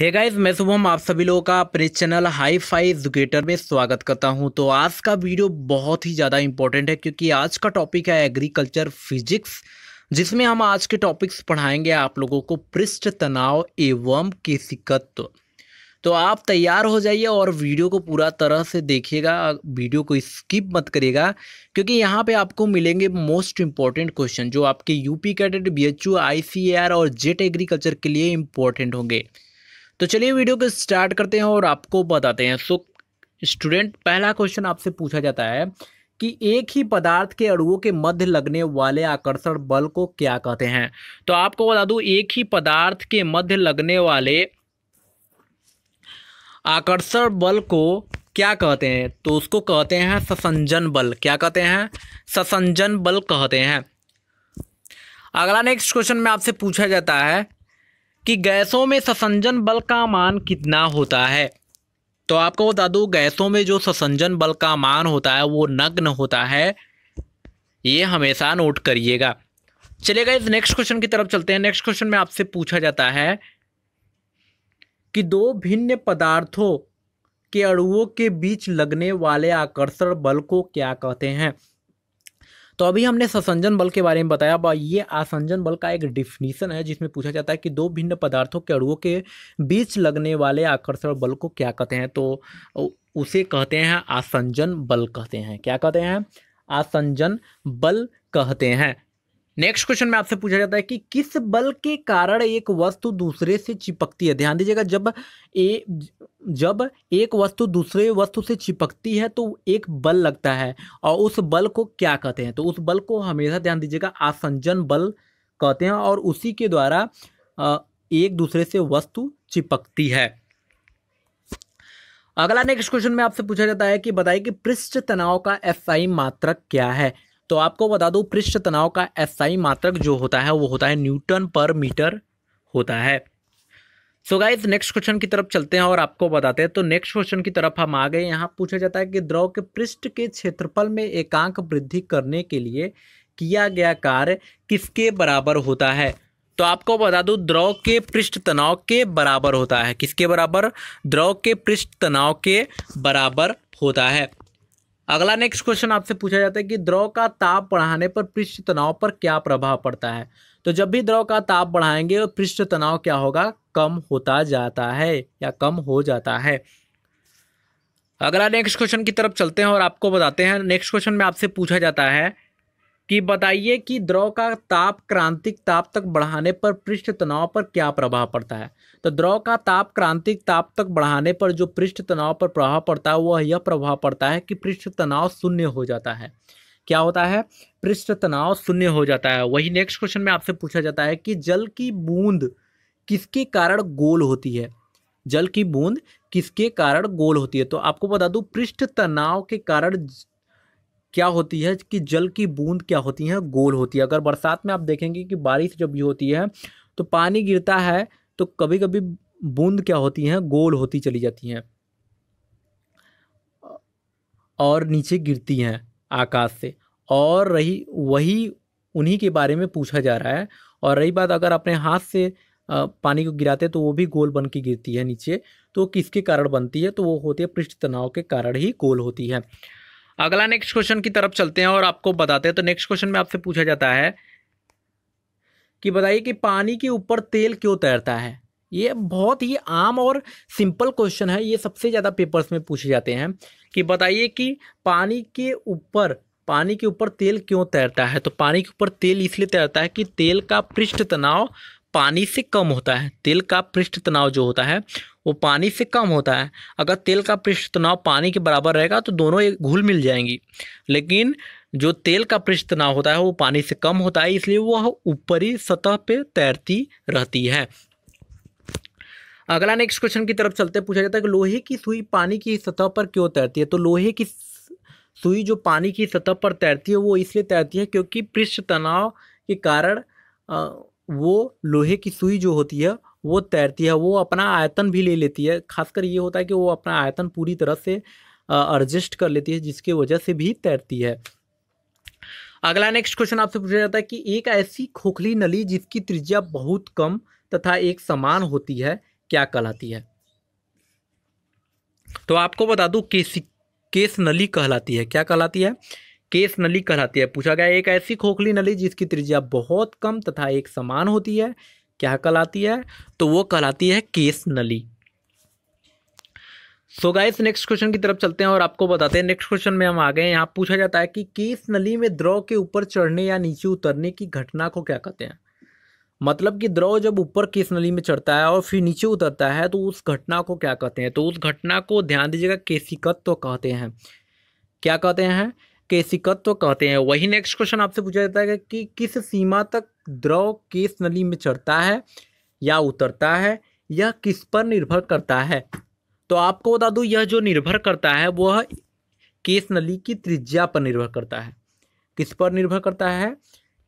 hey guys मैं शुभम आप सभी लोगों का अपने चैनल हाई फाई एजुकेटर में स्वागत करता हूं तो आज का वीडियो बहुत ही ज़्यादा इंपॉर्टेंट है क्योंकि आज का टॉपिक है एग्रीकल्चर फिजिक्स जिसमें हम आज के टॉपिक्स पढ़ाएंगे आप लोगों को पृष्ठ तनाव एवं केसिकत्व तो आप तैयार हो जाइए और वीडियो को पूरा तरह से देखिएगा वीडियो को स्किप मत करिएगा क्योंकि यहाँ पे आपको मिलेंगे मोस्ट इम्पॉर्टेंट क्वेश्चन जो आपके UP cadet B H U I C R और जेट एग्रीकल्चर के लिए इम्पॉर्टेंट होंगे तो चलिए वीडियो को स्टार्ट करते हैं और आपको बताते हैं सो स्टूडेंट पहला क्वेश्चन आपसे पूछा जाता है कि एक ही पदार्थ के अणुओं के मध्य लगने वाले आकर्षण बल को क्या कहते हैं तो आपको बता दूं एक ही पदार्थ के मध्य लगने वाले आकर्षण बल को क्या कहते हैं तो उसको कहते हैं ससंजन बल क्या कहते हैं ससंजन बल कहते हैं अगला नेक्स्ट क्वेश्चन में आपसे पूछा जाता है कि गैसों में ससंजन बल का मान कितना होता है तो आपको बता दू गैसों में जो ससंजन बल का मान होता है वो नग्न होता है ये हमेशा नोट करिएगा चलेगा इस नेक्स्ट क्वेश्चन की तरफ चलते हैं नेक्स्ट क्वेश्चन में आपसे पूछा जाता है कि दो भिन्न पदार्थों के अणुओं के बीच लगने वाले आकर्षण बल को क्या कहते हैं तो अभी हमने ससंजन बल के बारे में बताया अब ये आसंजन बल का एक डिफिनीसन है जिसमें पूछा जाता है कि दो भिन्न पदार्थों के अड़ुओं के बीच लगने वाले आकर्षण बल को क्या कहते हैं तो उसे कहते हैं आसंजन बल कहते हैं क्या कहते हैं आसंजन बल कहते हैं नेक्स्ट क्वेश्चन में आपसे पूछा जाता है कि किस बल के कारण एक वस्तु दूसरे से चिपकती है ध्यान दीजिएगा जब ए जब एक वस्तु दूसरे वस्तु से चिपकती है तो एक बल लगता है और उस बल को क्या कहते हैं तो उस बल को हमेशा ध्यान दीजिएगा आसंजन बल कहते हैं और उसी के द्वारा एक दूसरे से वस्तु चिपकती है अगला नेक्स्ट क्वेश्चन में आपसे पूछा जाता है कि बताइए कि पृष्ठ तनाव का आई मात्रक क्या है तो आपको बता दूं पृष्ठ तनाव का आई मात्रक जो होता है वो होता है न्यूटन पर मीटर होता है सो गाइज नेक्स्ट क्वेश्चन की तरफ चलते हैं और आपको बताते हैं तो नेक्स्ट क्वेश्चन की तरफ हम आ गए यहाँ पूछा जाता है कि द्रव के पृष्ठ के क्षेत्रफल में एकांक वृद्धि करने के लिए किया गया कार्य किसके बराबर होता है तो आपको बता दूं द्रव के पृष्ठ तनाव के बराबर होता है किसके बराबर द्रव के पृष्ठ तनाव के बराबर होता है अगला नेक्स्ट क्वेश्चन आपसे पूछा जाता है कि द्रव का ताप बढ़ाने पर पृष्ठ तनाव पर क्या प्रभाव पड़ता है तो जब भी द्रव का ताप बढ़ाएंगे तो पृष्ठ तनाव क्या होगा कम होता जाता है या कम हो जाता है अगला नेक्स्ट क्वेश्चन की तरफ चलते हैं और आपको बताते हैं नेक्स्ट क्वेश्चन में आपसे पूछा जाता है कि बताइए कि द्रव का ताप क्रांतिक ताप तक बढ़ाने पर पृष्ठ तनाव पर क्या प्रभाव पड़ता है तो द्रव का ताप क्रांतिक ताप तक बढ़ाने पर जो पृष्ठ तनाव पर प्रभाव पड़ता है वह यह प्रभाव पड़ता है कि पृष्ठ तनाव शून्य हो जाता है क्या होता है पृष्ठ तनाव शून्य हो जाता है वही नेक्स्ट क्वेश्चन में आपसे पूछा जाता है कि जल की बूंद किसके कारण गोल होती है जल की बूंद किसके कारण गोल होती है तो आपको बता दूं पृष्ठ तनाव के कारण क्या होती है कि जल की बूंद क्या होती है गोल होती है अगर बरसात में आप देखेंगे कि बारिश जब भी होती है तो पानी गिरता है तो कभी कभी बूंद क्या होती है गोल होती चली जाती हैं और नीचे गिरती हैं आकाश से और रही वही उन्हीं के बारे में पूछा जा रहा है और रही बात अगर अपने हाथ से पानी को गिराते तो वो भी गोल बन के गिरती है नीचे तो किसके कारण बनती है तो वो होती है पृष्ठ तनाव के कारण ही गोल होती है अगला नेक्स्ट क्वेश्चन की तरफ चलते हैं और आपको बताते हैं तो नेक्स्ट क्वेश्चन में आपसे पूछा जाता है कि बताइए कि पानी के ऊपर तेल क्यों तैरता है ये बहुत ही आम और सिंपल क्वेश्चन है ये सबसे ज़्यादा पेपर्स में पूछे जाते हैं कि बताइए कि पानी के ऊपर पानी के ऊपर तेल क्यों तैरता है तो पानी के ऊपर तेल इसलिए तैरता है कि तेल का पृष्ठ तनाव पानी से कम होता है तेल का पृष्ठ तनाव जो होता है वो पानी से कम होता है अगर तेल का पृष्ठ तनाव पानी के बराबर रहेगा तो दोनों एक घुल मिल जाएंगी लेकिन जो तेल का पृष्ठ तनाव होता है वो पानी से कम होता है इसलिए वह ऊपरी सतह पे तैरती रहती है अगला नेक्स्ट क्वेश्चन की तरफ चलते पूछा जाता है कि लोहे की सुई पानी की सतह पर क्यों तैरती है तो लोहे की सुई जो पानी की सतह पर तैरती है वो इसलिए तैरती है क्योंकि पृष्ठ तनाव के कारण वो लोहे की सुई जो होती है वो तैरती है वो अपना आयतन भी ले लेती है खासकर ये होता है कि वो अपना आयतन पूरी तरह से एडजस्ट कर लेती है जिसकी वजह से भी तैरती है अगला नेक्स्ट क्वेश्चन आपसे पूछा जाता है कि एक ऐसी खोखली नली जिसकी त्रिज्या बहुत कम तथा एक समान होती है क्या कहलाती है तो आपको बता दूं केस केस नली कहलाती है क्या कहलाती है केस नली कहलाती है पूछा गया एक ऐसी खोखली नली जिसकी त्रिज्या बहुत कम तथा एक समान होती है क्या कहलाती है तो वो कहलाती है केस नली सो गाइस नेक्स्ट क्वेश्चन की तरफ चलते हैं और आपको बताते हैं नेक्स्ट क्वेश्चन में हम आ गए यहाँ पूछा जाता है कि केस नली में द्रव के ऊपर चढ़ने या नीचे उतरने की घटना को क्या कहते हैं मतलब कि द्रव जब ऊपर केस नली में चढ़ता है और फिर नीचे उतरता है तो उस घटना को क्या कहते हैं तो उस घटना को ध्यान दीजिएगा केसिकत्व तो कहते हैं क्या कहते हैं केसिकत्व तो कहते हैं वही नेक्स्ट क्वेश्चन आपसे पूछा जाता है कि किस सीमा तक द्रव केस नली में चढ़ता है या उतरता है यह किस पर निर्भर करता है तो आपको बता दूँ यह जो निर्भर करता है वह केस नली की त्रिज्या पर निर्भर करता है किस पर निर्भर करता है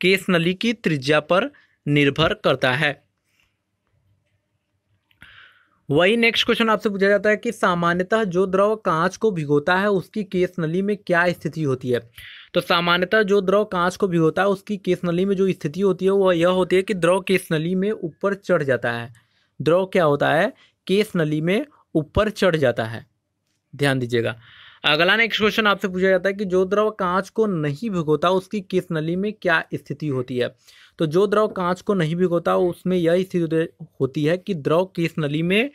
केस नली की त्रिज्या पर निर्भर करता है वही नेक्स्ट क्वेश्चन आपसे पूछा जाता है कि सामान्यतः जो द्रव कांच को भिगोता है उसकी केस नली में क्या स्थिति होती है तो सामान्यतः जो द्रव कांच को भिगोता है उसकी केस नली में जो स्थिति होती है वह यह होती है कि द्रव केस नली में ऊपर चढ़ जाता है द्रव क्या होता है केस नली में ऊपर चढ़ जाता है ध्यान दीजिएगा अगला नेक्स्ट क्वेश्चन आपसे पूछा जाता है कि जो द्रव कांच को नहीं भिगोता उसकी केस नली में क्या स्थिति होती है तो जो द्रव कांच को नहीं भिगोता उसमें यह स्थिति होती है कि द्रव किस नली में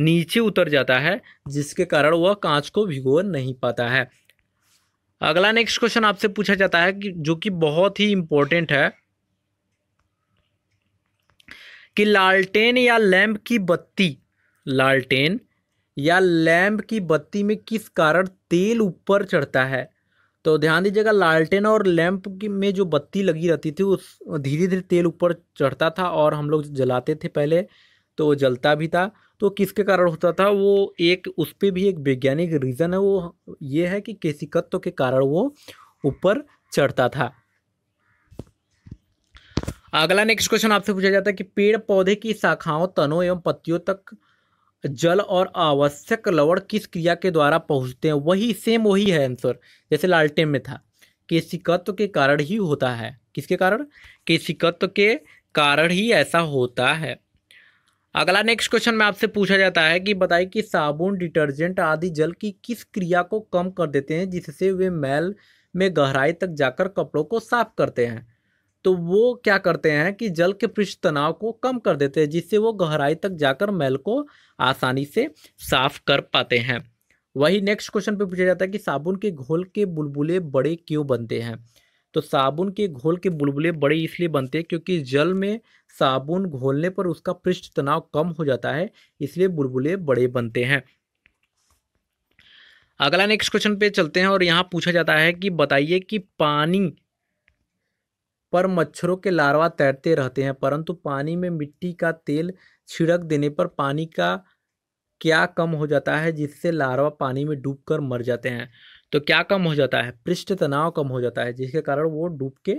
नीचे उतर जाता है जिसके कारण वह कांच को भिगो नहीं पाता है अगला नेक्स्ट क्वेश्चन आपसे पूछा जाता है कि जो कि बहुत ही इंपॉर्टेंट है कि लालटेन या लैम्प की बत्ती लालटेन या लैम्प की बत्ती में किस कारण तेल ऊपर चढ़ता है तो ध्यान दीजिएगा लालटेन और लैंप की में जो बत्ती लगी रहती थी उस धीरे धीरे तेल ऊपर चढ़ता था और हम लोग जलाते थे पहले तो वो जलता भी था तो किसके कारण होता था वो एक उस पर भी एक वैज्ञानिक रीज़न है वो ये है कि केसिकत्व तत्व के कारण वो ऊपर चढ़ता था अगला नेक्स्ट क्वेश्चन आपसे पूछा जाता है कि पेड़ पौधे की शाखाओं तनों एवं पत्तियों तक जल और आवश्यक लवण किस क्रिया के द्वारा पहुँचते हैं वही सेम वही है आंसर जैसे लालटेन में था केशिकत्व के कारण ही होता है किसके कारण केशिकत्व के कारण ही ऐसा होता है अगला नेक्स्ट क्वेश्चन में आपसे पूछा जाता है कि बताइए कि साबुन डिटर्जेंट आदि जल की किस क्रिया को कम कर देते हैं जिससे वे मैल में गहराई तक जाकर कपड़ों को साफ करते हैं तो वो क्या करते हैं कि जल के पृष्ठ तनाव को कम कर देते हैं जिससे वो गहराई तक जाकर मैल को आसानी से साफ कर पाते हैं वही नेक्स्ट क्वेश्चन पे पूछा जाता है कि साबुन के घोल के बुलबुले बड़े क्यों बनते हैं तो साबुन के घोल के बुलबुले बड़े इसलिए बनते हैं क्योंकि जल में साबुन घोलने पर उसका पृष्ठ तनाव कम हो जाता है इसलिए बुलबुले बड़े बनते हैं अगला नेक्स्ट क्वेश्चन पे चलते हैं और यहाँ पूछा जाता है कि बताइए कि पानी पर मच्छरों के लार्वा तैरते रहते हैं परंतु पानी में मिट्टी का तेल छिड़क देने पर पानी का क्या कम हो जाता है जिससे लार्वा पानी में डूब कर मर जाते हैं तो क्या कम हो जाता है पृष्ठ तनाव कम हो जाता है जिसके कारण वो डूब के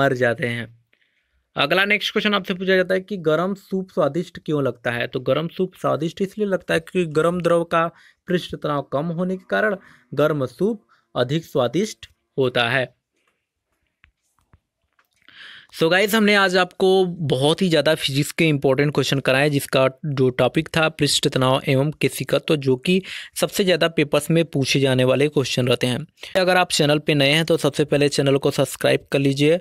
मर जाते हैं अगला नेक्स्ट क्वेश्चन आपसे पूछा जाता है कि गर्म सूप स्वादिष्ट क्यों लगता है तो गर्म सूप स्वादिष्ट इसलिए लगता है क्योंकि गर्म द्रव का पृष्ठ तनाव कम होने के कारण गर्म सूप अधिक स्वादिष्ट होता है सो so गाइज हमने आज आपको बहुत ही ज़्यादा फिजिक्स के इंपॉर्टेंट क्वेश्चन कराए जिसका जो टॉपिक था पृष्ठ तनाव एवं केसिका तो जो कि सबसे ज़्यादा पेपर्स में पूछे जाने वाले क्वेश्चन रहते हैं अगर आप चैनल पे नए हैं तो सबसे पहले चैनल को सब्सक्राइब कर लीजिए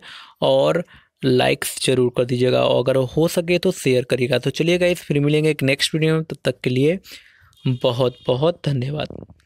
और लाइक्स जरूर कर दीजिएगा और अगर हो सके तो शेयर करिएगा तो चलिए गाइज फिर मिलेंगे एक नेक्स्ट वीडियो में तब तो तक के लिए बहुत बहुत धन्यवाद